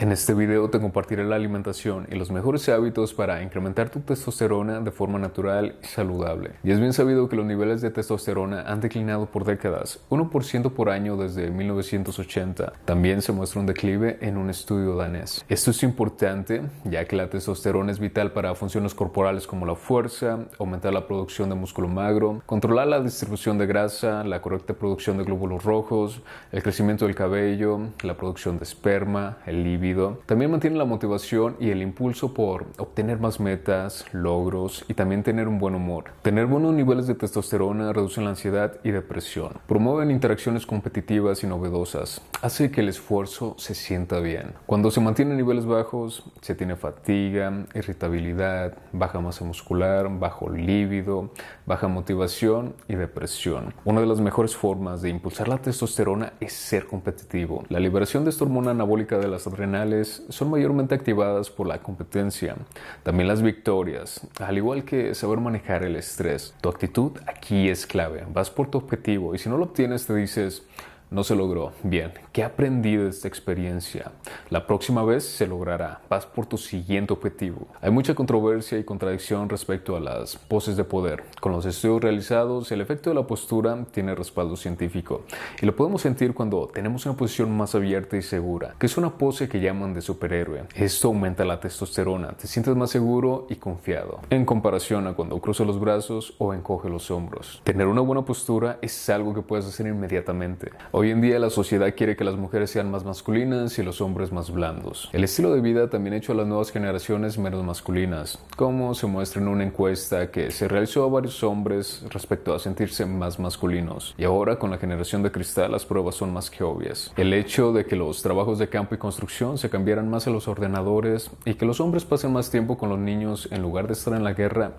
En este video te compartiré la alimentación y los mejores hábitos para incrementar tu testosterona de forma natural y saludable. Y es bien sabido que los niveles de testosterona han declinado por décadas, 1% por año desde 1980. También se muestra un declive en un estudio danés. Esto es importante ya que la testosterona es vital para funciones corporales como la fuerza, aumentar la producción de músculo magro, controlar la distribución de grasa, la correcta producción de glóbulos rojos, el crecimiento del cabello, la producción de esperma, el libido, también mantiene la motivación y el impulso por obtener más metas, logros y también tener un buen humor. Tener buenos niveles de testosterona reducen la ansiedad y depresión, promueven interacciones competitivas y novedosas, hace que el esfuerzo se sienta bien. Cuando se mantienen niveles bajos, se tiene fatiga, irritabilidad, baja masa muscular, bajo líbido, baja motivación y depresión. Una de las mejores formas de impulsar la testosterona es ser competitivo. La liberación de esta hormona anabólica de las adrenalinas son mayormente activadas por la competencia, también las victorias, al igual que saber manejar el estrés. Tu actitud aquí es clave, vas por tu objetivo y si no lo obtienes te dices, no se logró. Bien, ¿qué aprendí de esta experiencia? La próxima vez se logrará. Vas por tu siguiente objetivo. Hay mucha controversia y contradicción respecto a las poses de poder. Con los estudios realizados, el efecto de la postura tiene respaldo científico y lo podemos sentir cuando tenemos una posición más abierta y segura, que es una pose que llaman de superhéroe. Esto aumenta la testosterona, te sientes más seguro y confiado, en comparación a cuando cruza los brazos o encoge los hombros. Tener una buena postura es algo que puedes hacer inmediatamente. Hoy en día la sociedad quiere que las mujeres sean más masculinas y los hombres más blandos. El estilo de vida también ha hecho a las nuevas generaciones menos masculinas, como se muestra en una encuesta que se realizó a varios hombres respecto a sentirse más masculinos. Y ahora con la generación de cristal las pruebas son más que obvias. El hecho de que los trabajos de campo y construcción se cambiaran más a los ordenadores y que los hombres pasen más tiempo con los niños en lugar de estar en la guerra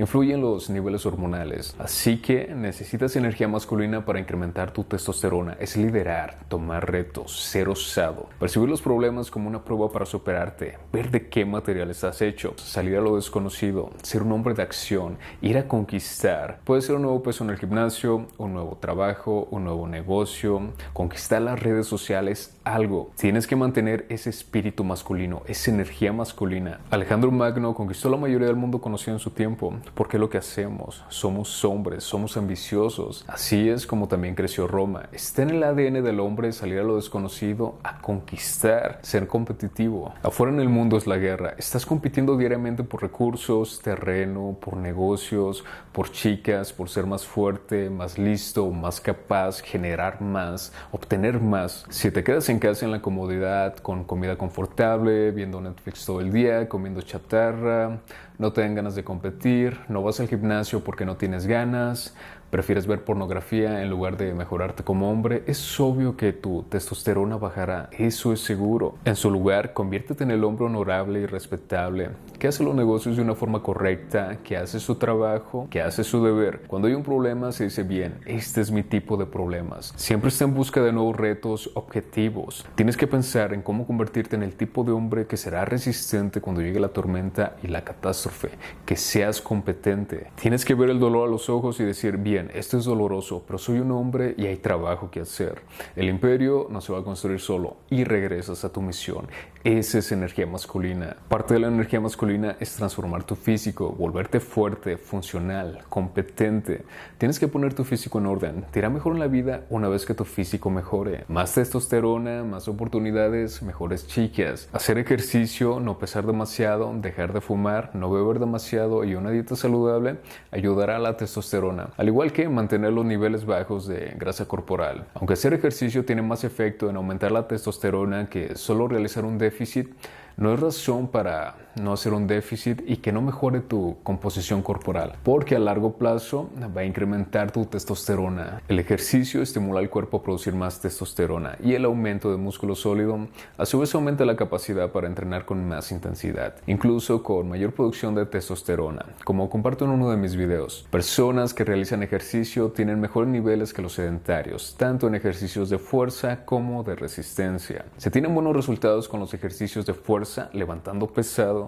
influyen los niveles hormonales. Así que necesitas energía masculina para incrementar tu testosterona es tomar retos, ser osado, percibir los problemas como una prueba para superarte, ver de qué material estás hecho, salir a lo desconocido, ser un hombre de acción, ir a conquistar. Puede ser un nuevo peso en el gimnasio, un nuevo trabajo, un nuevo negocio, conquistar las redes sociales algo. Tienes que mantener ese espíritu masculino, esa energía masculina. Alejandro Magno conquistó la mayoría del mundo conocido en su tiempo, porque es lo que hacemos. Somos hombres, somos ambiciosos. Así es como también creció Roma. Está en el ADN del hombre salir a lo desconocido, a conquistar, ser competitivo. Afuera en el mundo es la guerra. Estás compitiendo diariamente por recursos, terreno, por negocios, por chicas, por ser más fuerte, más listo, más capaz, generar más, obtener más. Si te quedas en que quedarse en la comodidad con comida confortable, viendo Netflix todo el día, comiendo chatarra, no te dan ganas de competir, no vas al gimnasio porque no tienes ganas, prefieres ver pornografía en lugar de mejorarte como hombre, es obvio que tu testosterona bajará, eso es seguro. En su lugar, conviértete en el hombre honorable y respetable, que hace los negocios de una forma correcta, que hace su trabajo, que hace su deber. Cuando hay un problema se dice bien, este es mi tipo de problemas. Siempre está en busca de nuevos retos, objetivos. Tienes que pensar en cómo convertirte en el tipo de hombre que será resistente cuando llegue la tormenta y la catástrofe, que seas competente. Tienes que ver el dolor a los ojos y decir, bien, esto es doloroso, pero soy un hombre y hay trabajo que hacer. El imperio no se va a construir solo y regresas a tu misión. Esa es energía masculina. Parte de la energía masculina es transformar tu físico, volverte fuerte, funcional, competente. Tienes que poner tu físico en orden. Te irá mejor en la vida una vez que tu físico mejore. Más testosterona, más oportunidades, mejores chiquillas. Hacer ejercicio, no pesar demasiado, dejar de fumar, no beber demasiado y una dieta saludable ayudará a la testosterona. Al igual que mantener los niveles bajos de grasa corporal. Aunque hacer ejercicio tiene más efecto en aumentar la testosterona que solo realizar un déficit, no es razón para no hacer un déficit y que no mejore tu composición corporal, porque a largo plazo va a incrementar tu testosterona. El ejercicio estimula al cuerpo a producir más testosterona y el aumento de músculo sólido a su vez aumenta la capacidad para entrenar con más intensidad, incluso con mayor producción de testosterona. Como comparto en uno de mis videos, personas que realizan ejercicio tienen mejores niveles que los sedentarios, tanto en ejercicios de fuerza como de resistencia. Se tienen buenos resultados con los ejercicios de fuerza, levantando pesado,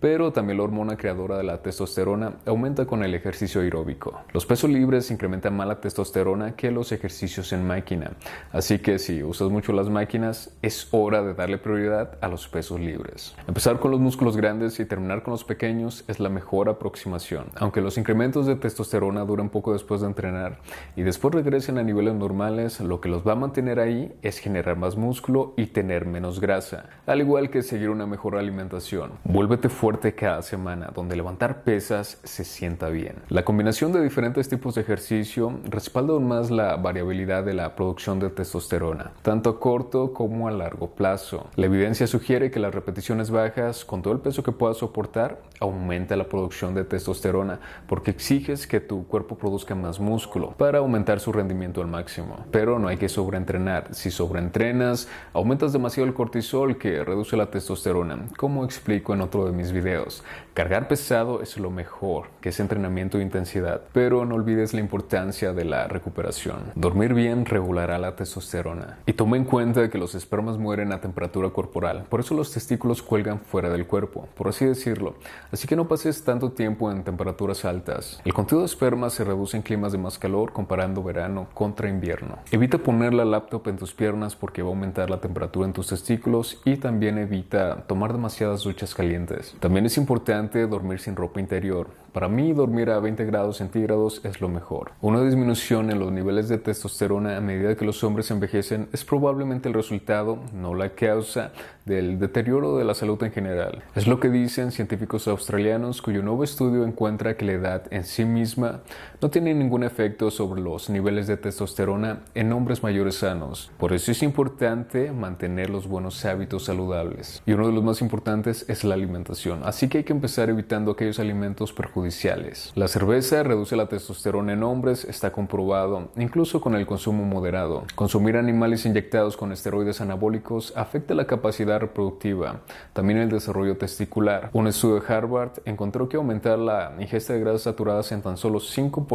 pero también la hormona creadora de la testosterona aumenta con el ejercicio aeróbico. Los pesos libres incrementan más la testosterona que los ejercicios en máquina, así que si usas mucho las máquinas, es hora de darle prioridad a los pesos libres. Empezar con los músculos grandes y terminar con los pequeños es la mejor aproximación, aunque los incrementos de testosterona duran poco después de entrenar y después regresen a niveles normales, lo que los va a mantener ahí es generar más músculo y tener menos grasa, al igual que seguir una mejor alimentación cada semana, donde levantar pesas se sienta bien. La combinación de diferentes tipos de ejercicio respalda aún más la variabilidad de la producción de testosterona, tanto a corto como a largo plazo. La evidencia sugiere que las repeticiones bajas, con todo el peso que puedas soportar, aumenta la producción de testosterona porque exiges que tu cuerpo produzca más músculo para aumentar su rendimiento al máximo. Pero no hay que sobreentrenar. Si sobreentrenas, aumentas demasiado el cortisol que reduce la testosterona, como explico en otro de mis videos Cargar pesado es lo mejor, que es entrenamiento de intensidad, pero no olvides la importancia de la recuperación. Dormir bien regulará la testosterona. Y toma en cuenta que los espermas mueren a temperatura corporal, por eso los testículos cuelgan fuera del cuerpo, por así decirlo. Así que no pases tanto tiempo en temperaturas altas. El contenido de esperma se reduce en climas de más calor comparando verano contra invierno. Evita poner la laptop en tus piernas porque va a aumentar la temperatura en tus testículos y también evita tomar demasiadas duchas calientes. También es importante dormir sin ropa interior. Para mí dormir a 20 grados centígrados es lo mejor. Una disminución en los niveles de testosterona a medida que los hombres envejecen es probablemente el resultado, no la causa, del deterioro de la salud en general. Es lo que dicen científicos australianos cuyo nuevo estudio encuentra que la edad en sí misma no tiene ningún efecto sobre los niveles de testosterona en hombres mayores sanos. Por eso es importante mantener los buenos hábitos saludables. Y uno de los más importantes es la alimentación, así que hay que empezar evitando aquellos alimentos perjudiciales. La cerveza reduce la testosterona en hombres, está comprobado, incluso con el consumo moderado. Consumir animales inyectados con esteroides anabólicos afecta la capacidad reproductiva, también el desarrollo testicular. Un estudio de Harvard encontró que aumentar la ingesta de grasas saturadas en tan solo 5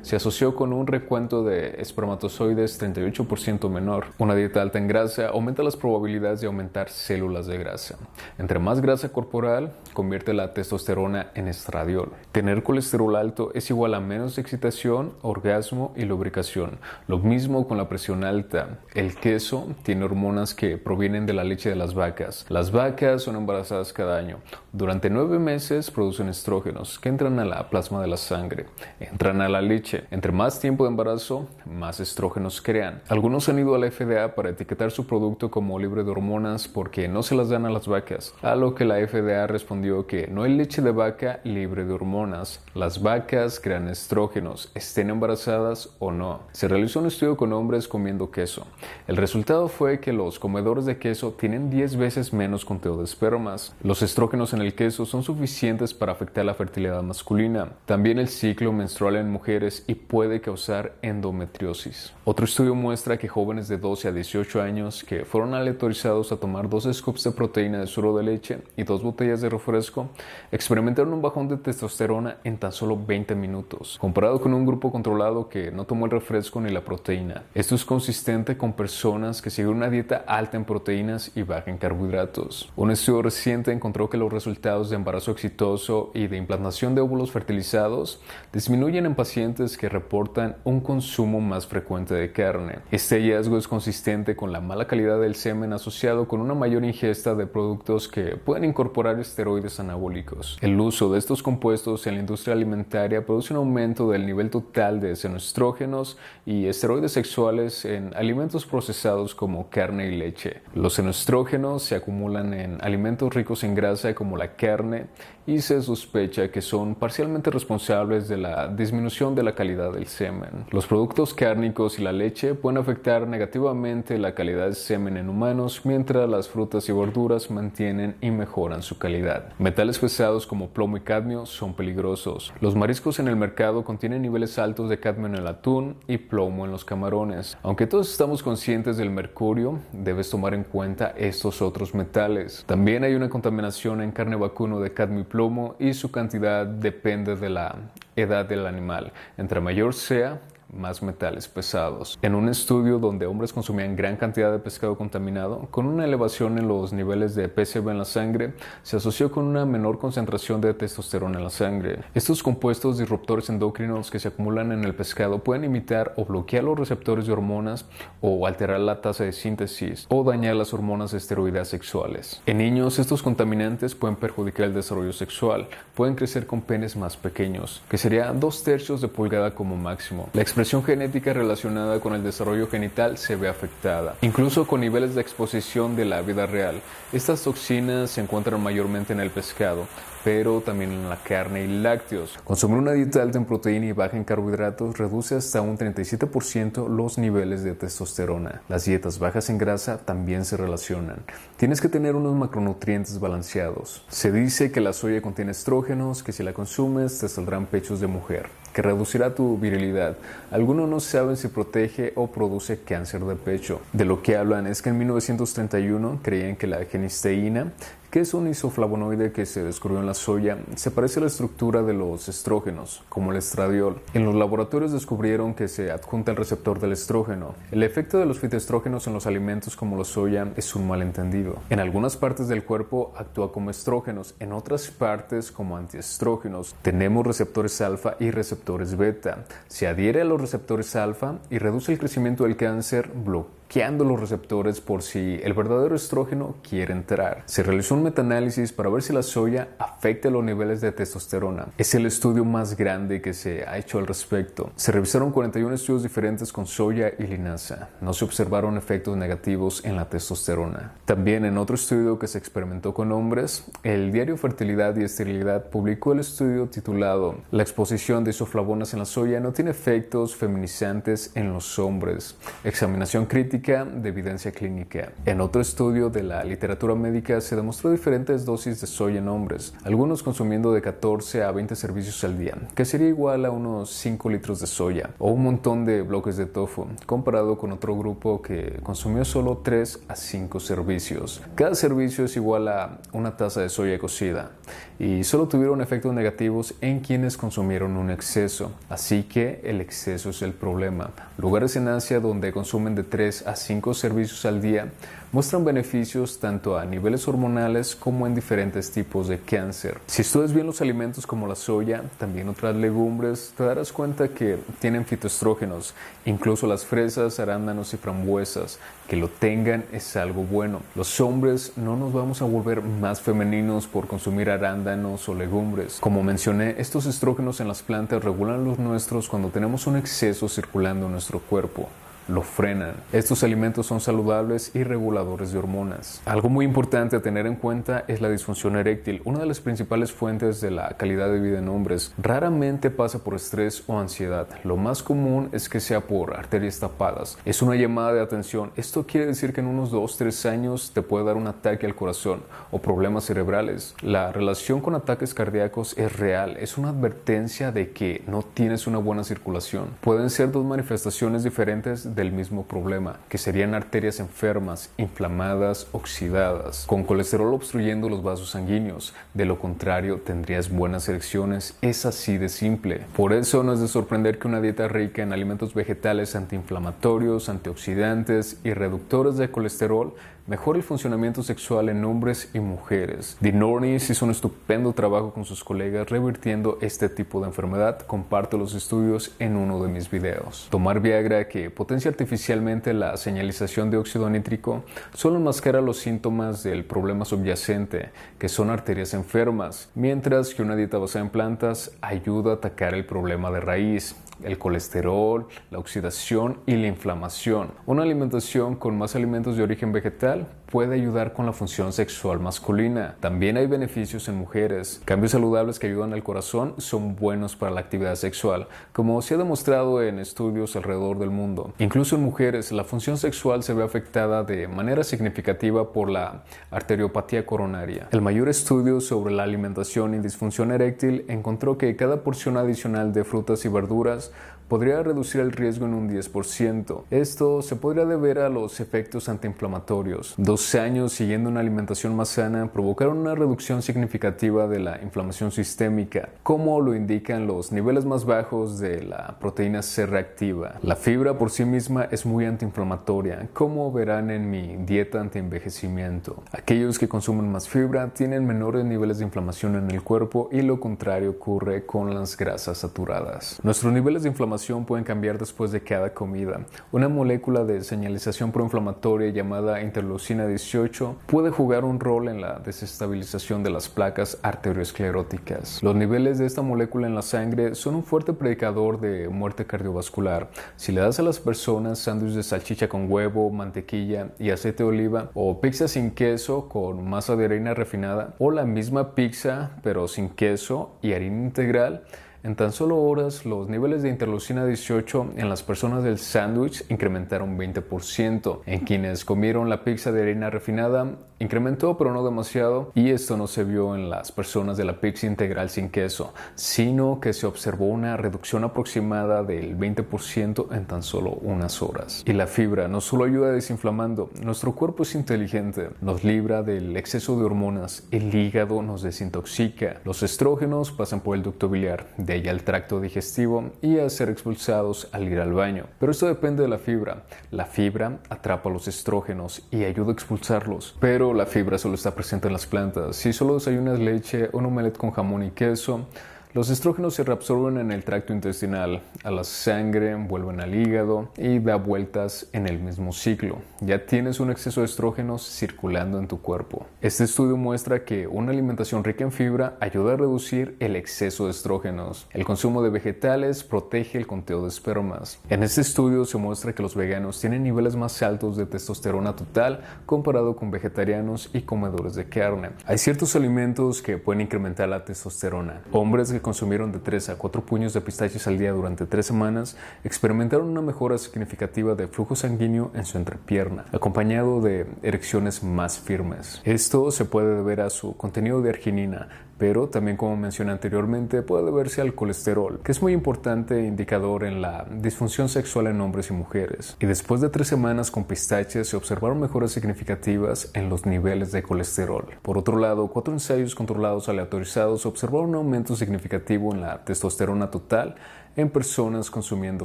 se asoció con un recuento de espermatozoides 38% menor. Una dieta alta en grasa aumenta las probabilidades de aumentar células de grasa. Entre más grasa corporal, convierte la testosterona en estradiol. Tener colesterol alto es igual a menos excitación, orgasmo y lubricación. Lo mismo con la presión alta. El queso tiene hormonas que provienen de la leche de las vacas. Las vacas son embarazadas cada año. Durante nueve meses producen estrógenos que entran a la plasma de la sangre entran a la leche. Entre más tiempo de embarazo, más estrógenos crean. Algunos han ido a la FDA para etiquetar su producto como libre de hormonas porque no se las dan a las vacas, a lo que la FDA respondió que no hay leche de vaca libre de hormonas. Las vacas crean estrógenos, estén embarazadas o no. Se realizó un estudio con hombres comiendo queso. El resultado fue que los comedores de queso tienen 10 veces menos conteo de espermas. Los estrógenos en el queso son suficientes para afectar la fertilidad masculina. También el ciclo menstrual en mujeres y puede causar endometriosis. Otro estudio muestra que jóvenes de 12 a 18 años que fueron aleatorizados a tomar dos scoops de proteína de suero de leche y dos botellas de refresco experimentaron un bajón de testosterona en tan solo 20 minutos, comparado con un grupo controlado que no tomó el refresco ni la proteína. Esto es consistente con personas que siguen una dieta alta en proteínas y baja en carbohidratos. Un estudio reciente encontró que los resultados de embarazo exitoso y de implantación de óvulos fertilizados disminuyen Incluyen en pacientes que reportan un consumo más frecuente de carne. Este hallazgo es consistente con la mala calidad del semen asociado con una mayor ingesta de productos que pueden incorporar esteroides anabólicos. El uso de estos compuestos en la industria alimentaria produce un aumento del nivel total de senoestrógenos y esteroides sexuales en alimentos procesados como carne y leche. Los senoestrógenos se acumulan en alimentos ricos en grasa como la carne y se sospecha que son parcialmente responsables de la disminución de la calidad del semen. Los productos cárnicos y la leche pueden afectar negativamente la calidad del semen en humanos, mientras las frutas y verduras mantienen y mejoran su calidad. Metales pesados como plomo y cadmio son peligrosos. Los mariscos en el mercado contienen niveles altos de cadmio en el atún y plomo en los camarones. Aunque todos estamos conscientes del mercurio, debes tomar en cuenta estos otros metales. También hay una contaminación en carne vacuno de cadmio y plomo y su cantidad depende de la edad del animal. Entre mayor sea, más metales pesados. En un estudio donde hombres consumían gran cantidad de pescado contaminado, con una elevación en los niveles de PCB en la sangre, se asoció con una menor concentración de testosterona en la sangre. Estos compuestos disruptores endocrinos que se acumulan en el pescado pueden imitar o bloquear los receptores de hormonas o alterar la tasa de síntesis o dañar las hormonas esteroides sexuales. En niños, estos contaminantes pueden perjudicar el desarrollo sexual, pueden crecer con penes más pequeños, que serían dos tercios de pulgada como máximo. La expresión genética relacionada con el desarrollo genital se ve afectada, incluso con niveles de exposición de la vida real. Estas toxinas se encuentran mayormente en el pescado, pero también en la carne y lácteos. Consumir una dieta alta en proteína y baja en carbohidratos reduce hasta un 37% los niveles de testosterona. Las dietas bajas en grasa también se relacionan. Tienes que tener unos macronutrientes balanceados. Se dice que la soya contiene estrógenos, que si la consumes te saldrán pechos de mujer que reducirá tu virilidad. Algunos no saben si protege o produce cáncer de pecho. De lo que hablan es que en 1931 creían que la genisteína ¿Qué es un isoflavonoide que se descubrió en la soya, se parece a la estructura de los estrógenos, como el estradiol. En los laboratorios descubrieron que se adjunta el receptor del estrógeno. El efecto de los fitoestrógenos en los alimentos como la soya es un malentendido. En algunas partes del cuerpo actúa como estrógenos, en otras partes como antiestrógenos. Tenemos receptores alfa y receptores beta. Se adhiere a los receptores alfa y reduce el crecimiento del cáncer, bloque los receptores por si el verdadero estrógeno quiere entrar. Se realizó un metaanálisis para ver si la soya afecta los niveles de testosterona. Es el estudio más grande que se ha hecho al respecto. Se revisaron 41 estudios diferentes con soya y linaza. No se observaron efectos negativos en la testosterona. También en otro estudio que se experimentó con hombres, el diario Fertilidad y Esterilidad publicó el estudio titulado La exposición de isoflavonas en la soya no tiene efectos feminizantes en los hombres. Examinación crítica de evidencia clínica. En otro estudio de la literatura médica se demostró diferentes dosis de soya en hombres, algunos consumiendo de 14 a 20 servicios al día, que sería igual a unos 5 litros de soya o un montón de bloques de tofu, comparado con otro grupo que consumió solo 3 a 5 servicios. Cada servicio es igual a una taza de soya cocida y solo tuvieron efectos negativos en quienes consumieron un exceso, así que el exceso es el problema. Lugares en Asia donde consumen de 3 a Cinco servicios al día muestran beneficios tanto a niveles hormonales como en diferentes tipos de cáncer. Si estudias bien los alimentos como la soya, también otras legumbres, te darás cuenta que tienen fitoestrógenos. Incluso las fresas, arándanos y frambuesas, que lo tengan es algo bueno. Los hombres no nos vamos a volver más femeninos por consumir arándanos o legumbres. Como mencioné, estos estrógenos en las plantas regulan los nuestros cuando tenemos un exceso circulando en nuestro cuerpo lo frenan. Estos alimentos son saludables y reguladores de hormonas. Algo muy importante a tener en cuenta es la disfunción eréctil, una de las principales fuentes de la calidad de vida en hombres. Raramente pasa por estrés o ansiedad. Lo más común es que sea por arterias tapadas. Es una llamada de atención. Esto quiere decir que en unos 2-3 años te puede dar un ataque al corazón o problemas cerebrales. La relación con ataques cardíacos es real. Es una advertencia de que no tienes una buena circulación. Pueden ser dos manifestaciones diferentes del mismo problema, que serían arterias enfermas, inflamadas, oxidadas, con colesterol obstruyendo los vasos sanguíneos. De lo contrario, tendrías buenas elecciones. Es así de simple. Por eso no es de sorprender que una dieta rica en alimentos vegetales antiinflamatorios, antioxidantes y reductores de colesterol mejora el funcionamiento sexual en hombres y mujeres. Dinornis hizo un estupendo trabajo con sus colegas revirtiendo este tipo de enfermedad. Comparto los estudios en uno de mis videos. Tomar Viagra, que potencia artificialmente la señalización de óxido nítrico, solo enmascara los síntomas del problema subyacente, que son arterias enfermas, mientras que una dieta basada en plantas ayuda a atacar el problema de raíz el colesterol, la oxidación y la inflamación. Una alimentación con más alimentos de origen vegetal puede ayudar con la función sexual masculina. También hay beneficios en mujeres. Cambios saludables que ayudan al corazón son buenos para la actividad sexual, como se ha demostrado en estudios alrededor del mundo. Incluso en mujeres, la función sexual se ve afectada de manera significativa por la arteriopatía coronaria. El mayor estudio sobre la alimentación y disfunción eréctil encontró que cada porción adicional de frutas y verduras podría reducir el riesgo en un 10%. Esto se podría deber a los efectos antiinflamatorios. 12 años siguiendo una alimentación más sana provocaron una reducción significativa de la inflamación sistémica, como lo indican los niveles más bajos de la proteína C reactiva. La fibra por sí misma es muy antiinflamatoria, como verán en mi dieta antienvejecimiento. Aquellos que consumen más fibra tienen menores niveles de inflamación en el cuerpo y lo contrario ocurre con las grasas saturadas. Nuestros niveles de inflamación pueden cambiar después de cada comida. Una molécula de señalización proinflamatoria llamada interleucina 18 puede jugar un rol en la desestabilización de las placas arterioescleróticas. Los niveles de esta molécula en la sangre son un fuerte predicador de muerte cardiovascular. Si le das a las personas sándwiches de salchicha con huevo, mantequilla y aceite de oliva o pizza sin queso con masa de harina refinada o la misma pizza pero sin queso y harina integral, en tan solo horas, los niveles de interleucina 18 en las personas del sándwich incrementaron 20%. En quienes comieron la pizza de harina refinada, incrementó, pero no demasiado. Y esto no se vio en las personas de la pizza integral sin queso, sino que se observó una reducción aproximada del 20% en tan solo unas horas. Y la fibra no solo ayuda desinflamando, nuestro cuerpo es inteligente, nos libra del exceso de hormonas, el hígado nos desintoxica, los estrógenos pasan por el ducto biliar y al tracto digestivo y a ser expulsados al ir al baño. Pero esto depende de la fibra. La fibra atrapa los estrógenos y ayuda a expulsarlos, pero la fibra solo está presente en las plantas. Si solo desayunas leche, un omelette con jamón y queso, los estrógenos se reabsorben en el tracto intestinal, a la sangre, vuelven al hígado y da vueltas en el mismo ciclo. Ya tienes un exceso de estrógenos circulando en tu cuerpo. Este estudio muestra que una alimentación rica en fibra ayuda a reducir el exceso de estrógenos. El consumo de vegetales protege el conteo de espermas. En este estudio se muestra que los veganos tienen niveles más altos de testosterona total comparado con vegetarianos y comedores de carne. Hay ciertos alimentos que pueden incrementar la testosterona. Hombres que consumieron de 3 a 4 puños de pistachos al día durante 3 semanas experimentaron una mejora significativa de flujo sanguíneo en su entrepierna, acompañado de erecciones más firmes. Esto se puede deber a su contenido de arginina, pero también como mencioné anteriormente puede deberse al colesterol, que es muy importante indicador en la disfunción sexual en hombres y mujeres. Y después de tres semanas con pistaches se observaron mejoras significativas en los niveles de colesterol. Por otro lado, cuatro ensayos controlados aleatorizados observaron un aumento significativo en la testosterona total en personas consumiendo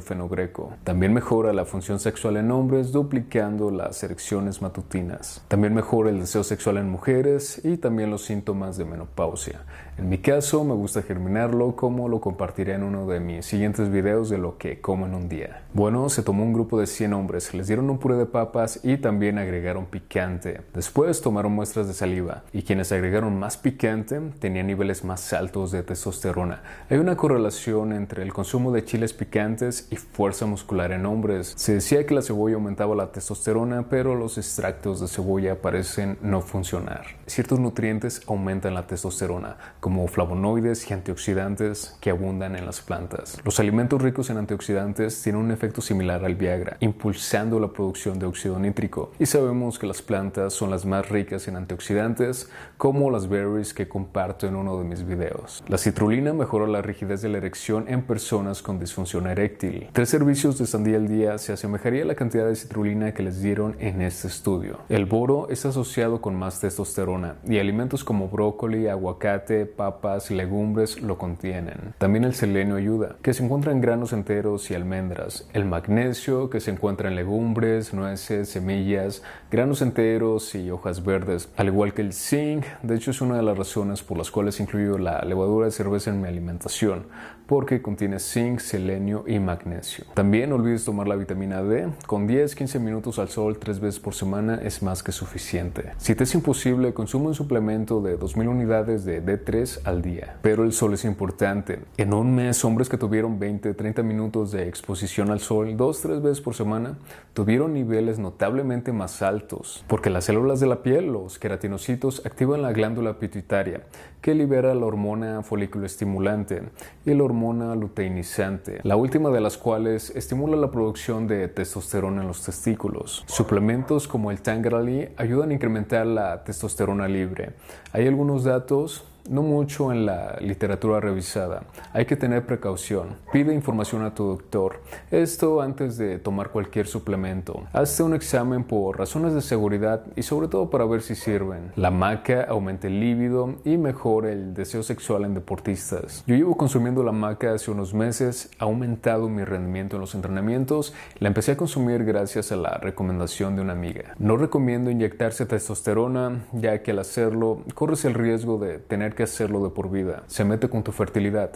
fenogreco. También mejora la función sexual en hombres duplicando las erecciones matutinas. También mejora el deseo sexual en mujeres y también los síntomas de menopausia. En mi caso, me gusta germinarlo como lo compartiré en uno de mis siguientes videos de lo que como en un día. Bueno, se tomó un grupo de 100 hombres, les dieron un puré de papas y también agregaron picante. Después tomaron muestras de saliva y quienes agregaron más picante tenían niveles más altos de testosterona. Hay una correlación entre el consumo de chiles picantes y fuerza muscular en hombres. Se decía que la cebolla aumentaba la testosterona, pero los extractos de cebolla parecen no funcionar. Ciertos nutrientes aumentan la testosterona, como flavonoides y antioxidantes que abundan en las plantas. Los alimentos ricos en antioxidantes tienen un efecto similar al Viagra, impulsando la producción de óxido nítrico. Y sabemos que las plantas son las más ricas en antioxidantes, como las berries que comparto en uno de mis videos. La citrulina mejora la rigidez de la erección en personas con disfunción eréctil. Tres servicios de sandía al día se asemejaría a la cantidad de citrulina que les dieron en este estudio. El boro es asociado con más testosterona y alimentos como brócoli, aguacate, papas, y legumbres lo contienen. También el selenio ayuda, que se encuentra en granos enteros y almendras. El magnesio, que se encuentra en legumbres, nueces, semillas, granos enteros y hojas verdes. Al igual que el zinc, de hecho es una de las razones por las cuales incluyo la levadura de cerveza en mi alimentación, porque contiene zinc, selenio y magnesio. También no olvides tomar la vitamina D. Con 10-15 minutos al sol tres veces por semana es más que suficiente. Si te es imposible, consume un suplemento de 2.000 unidades de D3 al día. Pero el sol es importante. En un mes, hombres que tuvieron 20, 30 minutos de exposición al sol dos, tres veces por semana tuvieron niveles notablemente más altos, porque las células de la piel, los queratinocitos, activan la glándula pituitaria, que libera la hormona folículo estimulante y la hormona luteinizante, la última de las cuales estimula la producción de testosterona en los testículos. Suplementos como el Tangrali ayudan a incrementar la testosterona libre. Hay algunos datos no mucho en la literatura revisada. Hay que tener precaución. Pide información a tu doctor. Esto antes de tomar cualquier suplemento. Hazte un examen por razones de seguridad y sobre todo para ver si sirven. La maca aumenta el líbido y mejora el deseo sexual en deportistas. Yo llevo consumiendo la maca hace unos meses, ha aumentado mi rendimiento en los entrenamientos. La empecé a consumir gracias a la recomendación de una amiga. No recomiendo inyectarse testosterona, ya que al hacerlo corres el riesgo de tener que hacerlo de por vida. Se mete con tu fertilidad.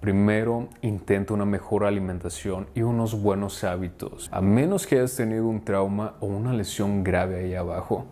Primero intenta una mejor alimentación y unos buenos hábitos. A menos que hayas tenido un trauma o una lesión grave ahí abajo,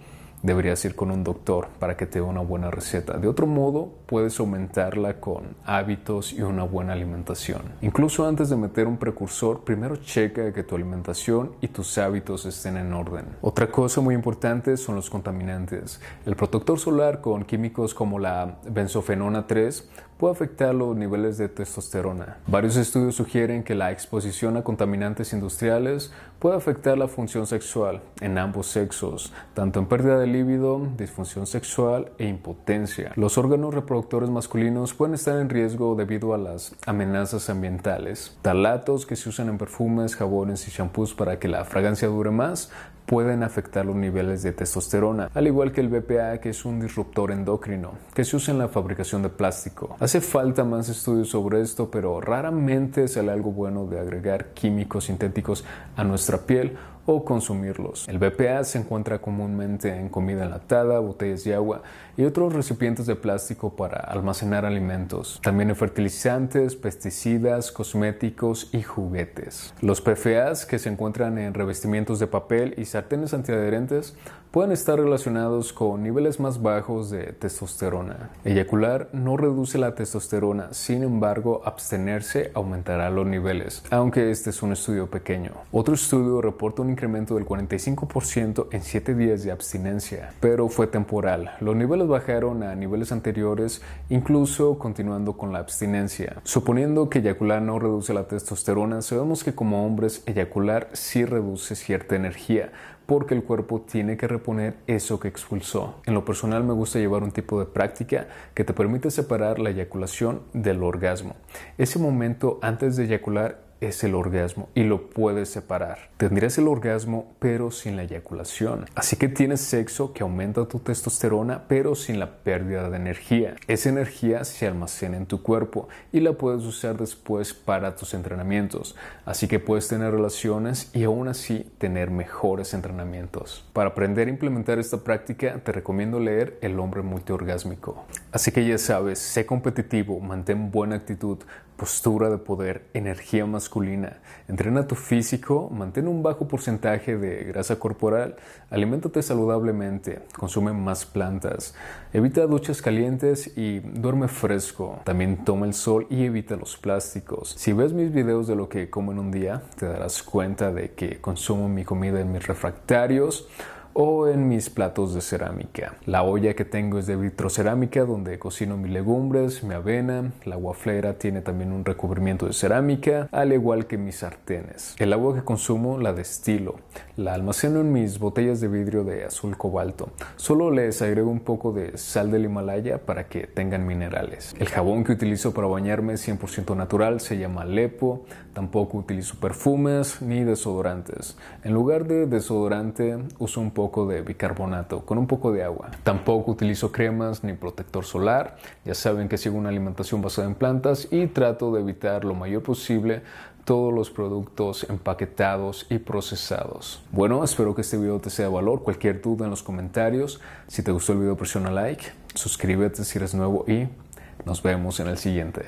deberías ir con un doctor para que te dé una buena receta. De otro modo, puedes aumentarla con hábitos y una buena alimentación. Incluso antes de meter un precursor, primero checa que tu alimentación y tus hábitos estén en orden. Otra cosa muy importante son los contaminantes. El protector solar con químicos como la benzofenona 3 puede afectar los niveles de testosterona. Varios estudios sugieren que la exposición a contaminantes industriales puede afectar la función sexual en ambos sexos, tanto en pérdida de líbido, disfunción sexual e impotencia. Los órganos reproductores masculinos pueden estar en riesgo debido a las amenazas ambientales. Talatos que se usan en perfumes, jabones y champús para que la fragancia dure más pueden afectar los niveles de testosterona, al igual que el BPA, que es un disruptor endocrino, que se usa en la fabricación de plástico. Hace falta más estudios sobre esto, pero raramente sale algo bueno de agregar químicos sintéticos a nuestra piel o consumirlos. El BPA se encuentra comúnmente en comida enlatada, botellas de agua y otros recipientes de plástico para almacenar alimentos. También en fertilizantes, pesticidas, cosméticos y juguetes. Los PFAs que se encuentran en revestimientos de papel y sartenes antiadherentes pueden estar relacionados con niveles más bajos de testosterona. Eyacular no reduce la testosterona, sin embargo, abstenerse aumentará los niveles, aunque este es un estudio pequeño. Otro estudio reporta un incremento del 45% en 7 días de abstinencia, pero fue temporal. Los niveles bajaron a niveles anteriores, incluso continuando con la abstinencia. Suponiendo que eyacular no reduce la testosterona, sabemos que como hombres eyacular sí reduce cierta energía, porque el cuerpo tiene que reponer eso que expulsó. En lo personal me gusta llevar un tipo de práctica que te permite separar la eyaculación del orgasmo. Ese momento antes de eyacular es el orgasmo y lo puedes separar. Tendrías el orgasmo pero sin la eyaculación. Así que tienes sexo que aumenta tu testosterona pero sin la pérdida de energía. Esa energía se almacena en tu cuerpo y la puedes usar después para tus entrenamientos. Así que puedes tener relaciones y aún así tener mejores entrenamientos. Para aprender a implementar esta práctica te recomiendo leer El hombre multiorgásmico. Así que ya sabes, sé competitivo, mantén buena actitud, postura de poder, energía masculina. Entrena tu físico, mantén un bajo porcentaje de grasa corporal, aliméntate saludablemente, consume más plantas, evita duchas calientes y duerme fresco. También toma el sol y evita los plásticos. Si ves mis videos de lo que como en un día, te darás cuenta de que consumo mi comida en mis refractarios o en mis platos de cerámica. La olla que tengo es de vitrocerámica donde cocino mis legumbres, mi avena, la guaflera tiene también un recubrimiento de cerámica, al igual que mis sartenes. El agua que consumo la destilo, la almaceno en mis botellas de vidrio de azul cobalto. Solo les agrego un poco de sal del Himalaya para que tengan minerales. El jabón que utilizo para bañarme es 100% natural, se llama Lepo, tampoco utilizo perfumes ni desodorantes. En lugar de desodorante uso un poco poco de bicarbonato con un poco de agua. Tampoco utilizo cremas ni protector solar. Ya saben que sigo una alimentación basada en plantas y trato de evitar lo mayor posible todos los productos empaquetados y procesados. Bueno, espero que este video te sea de valor. Cualquier duda en los comentarios. Si te gustó el video, presiona like, suscríbete si eres nuevo y nos vemos en el siguiente.